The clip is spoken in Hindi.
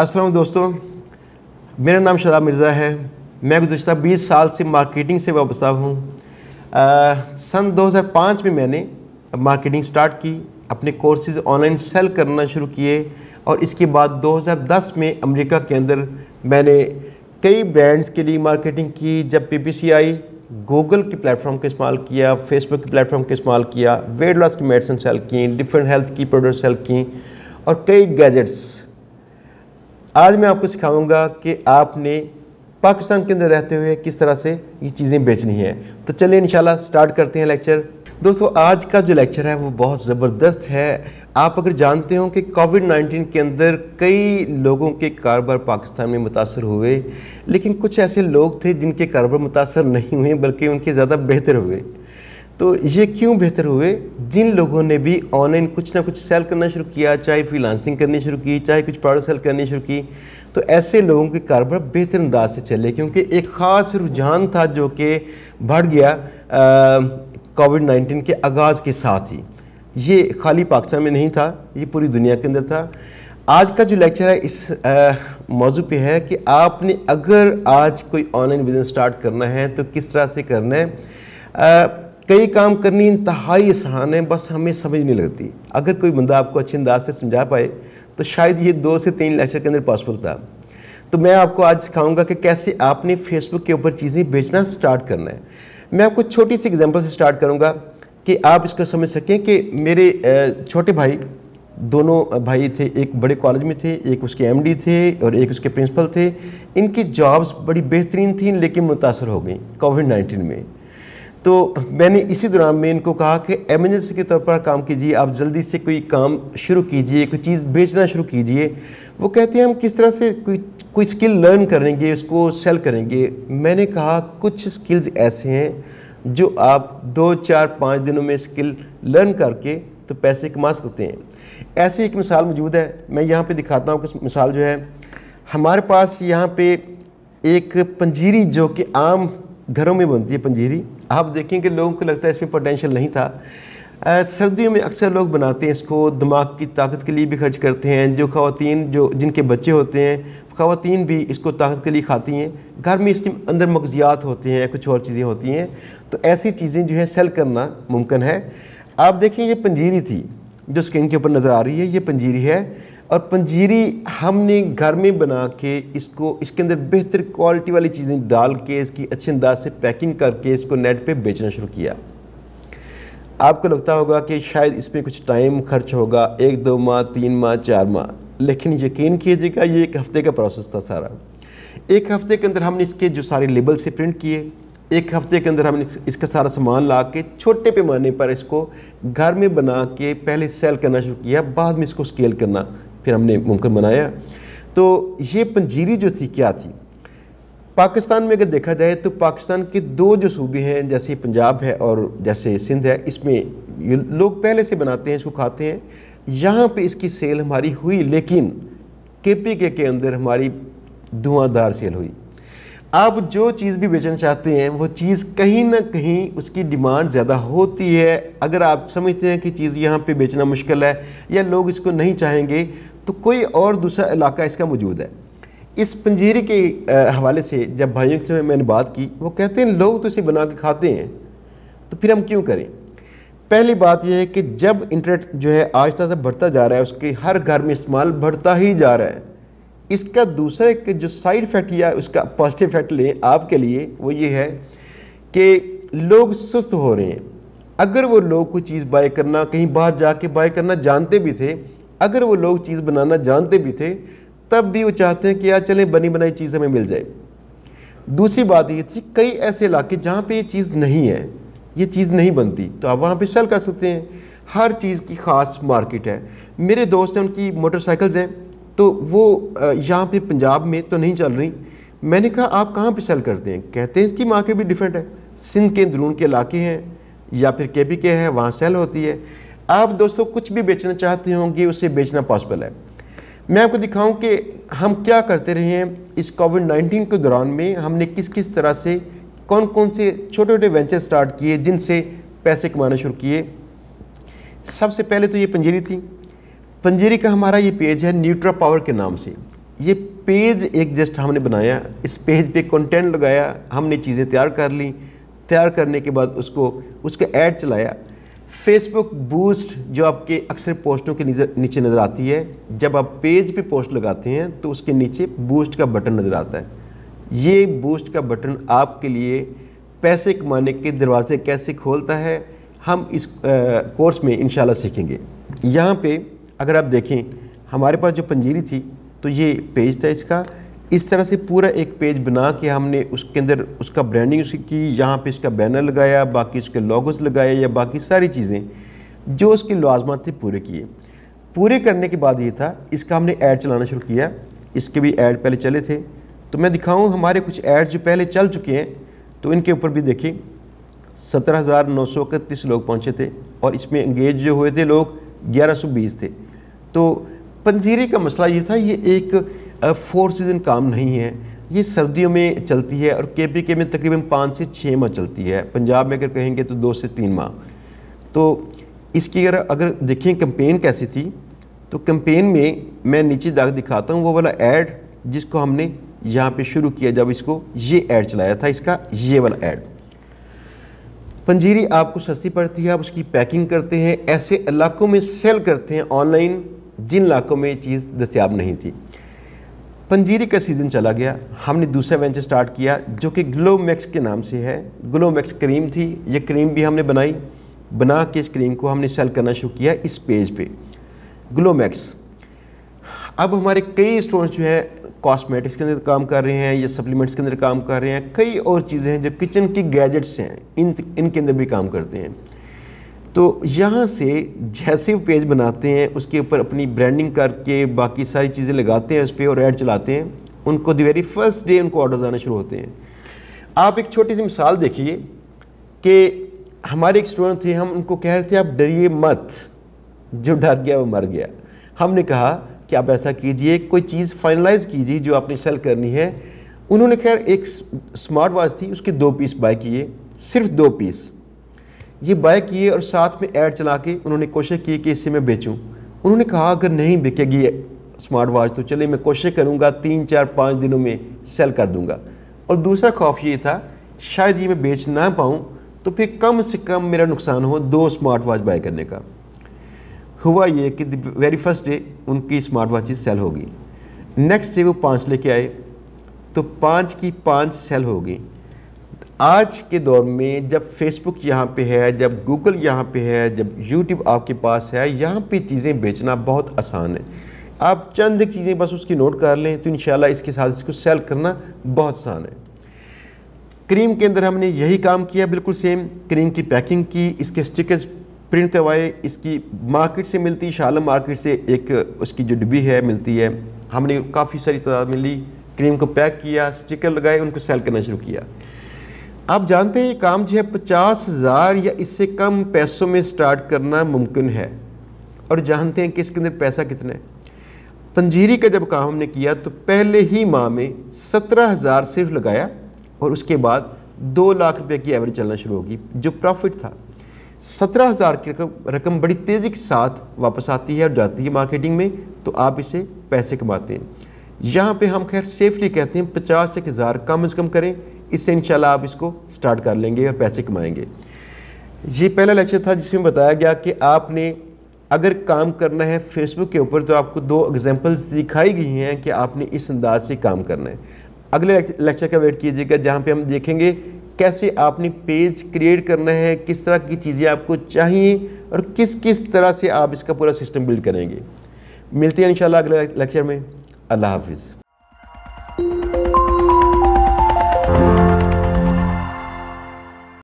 असलम दोस्तों मेरा नाम शदाब मिर्ज़ा है मैं गुजशत 20 साल से मार्केटिंग से वाबस्ता हूँ सन 2005 में मैंने मार्केटिंग स्टार्ट की अपने कोर्सेज ऑनलाइन सेल करना शुरू किए और इसके बाद 2010 में अमेरिका के अंदर मैंने कई ब्रांड्स के लिए मार्केटिंग की जब पी आई गूगल के प्लेटफॉर्म का इस्तेमाल किया फेसबुक के प्लेटफॉर्म का इस्तेमाल किया वेट लॉस की मेडिसिन सेल की डिफरेंट हेल्थ की प्रोडक्ट सेल की और कई गैजेट्स आज मैं आपको सिखाऊंगा कि आपने पाकिस्तान के अंदर रहते हुए किस तरह से ये चीज़ें बेचनी हैं तो चलिए इन स्टार्ट करते हैं लेक्चर दोस्तों आज का जो लेक्चर है वो बहुत ज़बरदस्त है आप अगर जानते हो कि कोविड 19 के अंदर कई लोगों के कारोबार पाकिस्तान में मुतासर हुए लेकिन कुछ ऐसे लोग थे जिनके कारोबार मुतासर नहीं हुए बल्कि उनके ज़्यादा बेहतर हुए तो ये क्यों बेहतर हुए जिन लोगों ने भी ऑनलाइन कुछ ना कुछ सेल करना शुरू किया चाहे फ्रीलांसिंग करनी शुरू की चाहे कुछ प्रोडक्ट सेल करनी शुरू की तो ऐसे लोगों के कारोबार बेहतर अंदाज से चले क्योंकि एक ख़ास रुझान था जो कि बढ़ गया कोविड नाइन्टीन के आगाज़ के साथ ही ये खाली पाकिस्तान में नहीं था ये पूरी दुनिया के अंदर था आज का जो लेक्चर है इस मौजू पे है कि आपने अगर आज कोई ऑनलाइन बिज़नेस स्टार्ट करना है तो किस तरह से करना है आ, कई काम करनी इंतहाई आसान है बस हमें समझ नहीं लगती अगर कोई बंदा आपको अच्छे अंदाज से समझा पाए तो शायद ये दो से तीन लेक्चर के अंदर पॉसिबल था तो मैं आपको आज सिखाऊंगा कि कैसे आपने फेसबुक के ऊपर चीज़ें बेचना स्टार्ट करना है मैं आपको छोटी सी एग्जांपल से स्टार्ट करूंगा कि आप इसको समझ सकें कि मेरे छोटे भाई दोनों भाई थे एक बड़े कॉलेज में थे एक उसके एमडी थे और एक उसके प्रिंसिपल थे इनकी जॉब्स बड़ी बेहतरीन थी लेकिन मुतासर हो गई कोविड नाइन्टीन में तो मैंने इसी दौरान में इनको कहा कि एमरजेंसी के तौर पर काम कीजिए आप जल्दी से कोई काम शुरू कीजिए कोई चीज़ बेचना शुरू कीजिए वो कहते हैं हम किस तरह से कोई कोई स्किल लर्न करेंगे उसको सेल करेंगे मैंने कहा कुछ स्किल्स ऐसे हैं जो आप दो चार पाँच दिनों में स्किल लर्न करके तो पैसे कमा सकते हैं ऐसी एक मिसाल मौजूद है मैं यहाँ पे दिखाता हूँ कि मिसाल जो है हमारे पास यहाँ पे एक पंजीरी जो कि आम घरों में बनती है पंजीरी आप देखें कि लोगों को लगता है इसमें पोटेंशियल नहीं था सर्दियों में अक्सर लोग बनाते हैं इसको दिमाग की ताकत के लिए भी खर्च करते हैं जो खातन जो जिनके बच्चे होते हैं खातन भी इसको ताकत के लिए खाती हैं घर में इसके अंदर मगजियात होते हैं कुछ और चीज़ें होती हैं तो ऐसी चीज़ें जो है सेल करना मुमकिन है आप देखें ये पंजीरी थी जो स्क्रीन के ऊपर नज़र आ रही है ये पंजीरी है और पंजीरी हमने घर में बना के इसको इसके अंदर बेहतर क्वालिटी वाली चीज़ें डाल के इसकी अच्छे अंदाज से पैकिंग करके इसको नेट पे बेचना शुरू किया आपको लगता होगा कि शायद इसमें कुछ टाइम खर्च होगा एक दो माह तीन माह चार माह लेकिन यकीन कीजिएगा ये एक हफ़्ते का प्रोसेस था सारा एक हफ़्ते के अंदर हमने इसके जो सारे लेबल से प्रिंट किए एक हफ़्ते के अंदर हमने इसका सारा सामान ला के छोटे पैमाने पर इसको घर में बना के पहले सेल करना शुरू किया बाद में इसको स्केल करना फिर हमने मुमकिन बनाया तो ये पंजीरी जो थी क्या थी पाकिस्तान में अगर देखा जाए तो पाकिस्तान के दो जो सूबे हैं जैसे पंजाब है और जैसे सिंध है इसमें ये लोग पहले से बनाते हैं इसको खाते हैं यहाँ पे इसकी सेल हमारी हुई लेकिन के पी के के अंदर हमारी धुआंधार सेल हुई आप जो चीज़ भी बेचना चाहते हैं वो चीज़ कहीं ना कहीं उसकी डिमांड ज़्यादा होती है अगर आप समझते हैं कि चीज़ यहाँ पे बेचना मुश्किल है या लोग इसको नहीं चाहेंगे तो कोई और दूसरा इलाका इसका मौजूद है इस पंजीरी के हवाले से जब भाइयों से मैंने बात की वो कहते हैं लोग तो इसे बना के खाते हैं तो फिर हम क्यों करें पहली बात यह है कि जब इंटरनेट जो है आज तक बढ़ता जा रहा है उसके हर घर में इस्तेमाल बढ़ता ही जा रहा है इसका दूसरा एक जो साइड इफेक्ट या उसका पॉजिटिव इफेक्ट ले आपके लिए वो ये है कि लोग सुस्त हो रहे हैं अगर वो लोग कोई चीज़ बाय करना कहीं बाहर जाके बाय करना जानते भी थे अगर वो लोग चीज़ बनाना जानते भी थे तब भी वो चाहते हैं कि यार चलें बनी बनाई चीज़ हमें मिल जाए दूसरी बात ये थी कई ऐसे इलाके जहाँ पे ये चीज़ नहीं है ये चीज़ नहीं बनती तो आप वहाँ पे सेल कर सकते हैं हर चीज़ की ख़ास मार्केट है मेरे दोस्त हैं उनकी मोटरसाइकिल्स हैं तो वो यहाँ पे पंजाब में तो नहीं चल रही मैंने कहा आप कहाँ पे सेल करते हैं कहते हैं इसकी मार्केट भी डिफरेंट है सिंध के अंदरून के इलाके हैं या फिर के पी के है वहाँ सेल होती है आप दोस्तों कुछ भी बेचना चाहते होंगे उसे बेचना पॉसिबल है मैं आपको दिखाऊं कि हम क्या करते रहे हैं इस कोविड नाइन्टीन के दौरान में हमने किस किस तरह से कौन कौन से छोटे छोटे वेंचर स्टार्ट किए जिनसे पैसे कमाना शुरू किए सबसे पहले तो ये पंजीरी थी पंजेरी का हमारा ये पेज है न्यूट्रा पावर के नाम से ये पेज एक जस्ट हमने बनाया इस पेज पे कंटेंट लगाया हमने चीज़ें तैयार कर ली तैयार करने के बाद उसको उसका ऐड चलाया फेसबुक बूस्ट जो आपके अक्सर पोस्टों के नीचे नज़र आती है जब आप पेज पे पोस्ट लगाते हैं तो उसके नीचे बूस्ट का बटन नज़र आता है ये बूस्ट का बटन आपके लिए पैसे कमाने के दरवाज़े कैसे खोलता है हम इस आ, कोर्स में इन सीखेंगे यहाँ पर अगर आप देखें हमारे पास जो पंजीरी थी तो ये पेज था इसका इस तरह से पूरा एक पेज बना के हमने उसके अंदर उसका ब्रांडिंग की यहाँ पे इसका बैनर लगाया बाकी उसके लॉगोस लगाए या बाकी सारी चीज़ें जो उसके लाजमत थे पूरे किए पूरे करने के बाद ये था इसका हमने ऐड चलाना शुरू किया इसके भी ऐड पहले चले थे तो मैं दिखाऊँ हमारे कुछ ऐड जो पहले चल चुके हैं तो इनके ऊपर भी देखें सत्रह हज़ार नौ सौ इकतीस लोग पहुँचे थे और इसमें इंगेज जो हुए थे लोग ग्यारह सौ बीस थे तो पंजीरी का मसला ये था ये एक फोर सीज़न काम नहीं है ये सर्दियों में चलती है और के पी के में तकरीबन पाँच से छः माह चलती है पंजाब में अगर कहेंगे तो दो से तीन माह तो इसकी अगर अगर देखें कंपेन कैसी थी तो कंपेन में मैं नीचे दाग दिखाता हूँ वो वाला एड जिसको हमने यहाँ पे शुरू किया जब इसको ये ऐड चलाया था इसका ये वाला ऐड पंजीरी आपको सस्ती पड़ती है आप उसकी पैकिंग करते हैं ऐसे इलाकों में सेल करते हैं ऑनलाइन जिन इलाकों में ये चीज़ दस्याब नहीं थी पंजीरी का सीज़न चला गया हमने दूसरा वेंचर स्टार्ट किया जो कि ग्लोमैक्स के नाम से है ग्लोमैक्स क्रीम थी ये क्रीम भी हमने बनाई बना के इस क्रीम को हमने सेल करना शुरू किया इस पेज पे ग्लोमैक्स अब हमारे कई स्टोर्स जो है कॉस्मेटिक्स के अंदर काम कर रहे हैं या सप्लीमेंट्स के अंदर काम कर रहे हैं कई और चीज़ें हैं जो किचन की गैजेट्स हैं इन इनके अंदर भी काम करते हैं तो यहाँ से जैसे वो पेज बनाते हैं उसके ऊपर अपनी ब्रांडिंग करके बाकी सारी चीज़ें लगाते हैं उस पर और ऐड चलाते हैं उनको दी वेरी फर्स्ट डे उनको ऑर्डर्स आना शुरू होते हैं आप एक छोटी सी मिसाल देखिए कि हमारे एक स्टूडेंट थे हम उनको कह रहे थे आप डरिए मत जो डर गया वो मर गया हमने कहा कि आप ऐसा कीजिए कोई चीज़ फाइनलाइज कीजिए जो आपने सेल करनी है उन्होंने खैर एक स्मार्ट वॉच थी उसके दो पीस बाय किए सिर्फ दो पीस ये बाय किए और साथ में ऐड चला के उन्होंने कोशिश की कि इसे मैं बेचूं उन्होंने कहा अगर नहीं बिकेगी स्मार्ट वॉच तो चलिए मैं कोशिश करूँगा तीन चार पाँच दिनों में सेल कर दूँगा और दूसरा खौफ ये था शायद ये मैं बेच ना पाऊँ तो फिर कम से कम मेरा नुकसान हो दो स्मार्ट वॉच बाय करने का हुआ ये कि वेरी फर्स्ट डे उनकी स्मार्ट वॉच सेल होगी नेक्स्ट डे वो पाँच लेके आए तो पाँच की पाँच सेल होगी आज के दौर में जब फेसबुक यहाँ पे है जब गूगल यहाँ पे है जब यूट्यूब आपके पास है यहाँ पे चीज़ें बेचना बहुत आसान है आप चंद एक चीज़ें बस उसकी नोट कर लें तो इन इसके साथ इसको सेल करना बहुत आसान है क्रीम के अंदर हमने यही काम किया बिल्कुल सेम क्रीम की पैकिंग की इसके स्टिकर्स प्रिंट करवाए इसकी मार्केट से मिलती शालम मार्केट से एक उसकी जो डिब्बी है मिलती है हमने काफ़ी सारी तादाद मिली क्रीम को पैक किया स्टिकर लगाए उनको सेल करना शुरू किया आप जानते हैं ये काम जो है पचास हज़ार या इससे कम पैसों में स्टार्ट करना मुमकिन है और जानते हैं कि इसके अंदर पैसा कितना है पंजीरी का जब काम हमने किया तो पहले ही माह में सत्रह हज़ार सिर्फ लगाया और उसके बाद दो लाख रुपए की एवरेज चलना शुरू होगी जो प्रॉफिट था सत्रह हज़ार की रकम बड़ी तेज़ी के साथ वापस आती है और जाती है मार्केटिंग में तो आप इसे पैसे कमाते हैं यहाँ पे हम खैर सेफली कहते हैं पचास एक हज़ार कम अज़ कम करें इससे इन आप इसको स्टार्ट कर लेंगे और पैसे कमाएंगे ये पहला लेक्चर था जिसमें बताया गया कि आपने अगर काम करना है फेसबुक के ऊपर तो आपको दो एग्जांपल्स दिखाई गई हैं कि आपने इस अंदाज से काम करना है अगले लेक्चर का वेट कीजिएगा जहाँ पर हम देखेंगे कैसे आपने पेज क्रिएट करना है किस तरह की चीज़ें आपको चाहिए और किस किस तरह से आप इसका पूरा सिस्टम बिल्ड करेंगे मिलते हैं इंशाल्लाह अगले लेक्चर में अल्लाह हाफिज़